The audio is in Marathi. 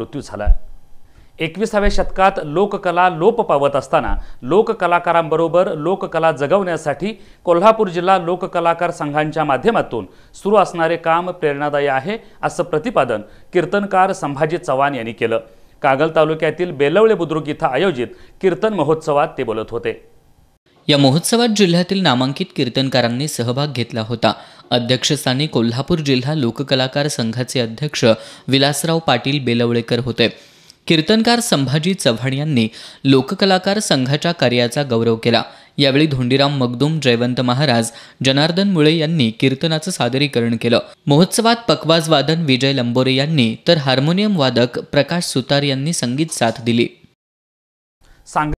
मृत्यू झाला एकविसाव्या शतकात लोककला लोप पावत असताना लोककलाकारांबरोबर लोककला जगवण्यासाठी कोल्हापूर जिल्हा लोककलाकार संघांच्या माध्यमातून सुरू असणारे काम प्रेरणादायी आहे असं प्रतिपादन कीर्तनकार संभाजी चव्हाण यांनी केलं कागल तालुक्यातील बेलवळे बुद्रुक इथं आयोजित कीर्तन महोत्सवात ते बोलत होते या महोत्सवात जिल्ह्यातील नामांकित कीर्तनकारांनी सहभाग घेतला होता अध्यक्षस्थानी कोल्हापूर जिल्हा लोककलाकार संघाचे अध्यक्ष विलासराव पाटील बेलवळेकर होते कीर्तनकार संभाजी चव्हाण यांनी लोककलाकार संघाच्या कार्याचा गौरव केला यावेळी धोंडीराम मगदूम जयवंत महाराज जनार्दन मुळे यांनी कीर्तनाचं सादरीकरण केलं महोत्सवात पकवाज वादन विजय लंबोरे यांनी तर हार्मोनियम वादक प्रकाश सुतार यांनी संगीत साथ दिली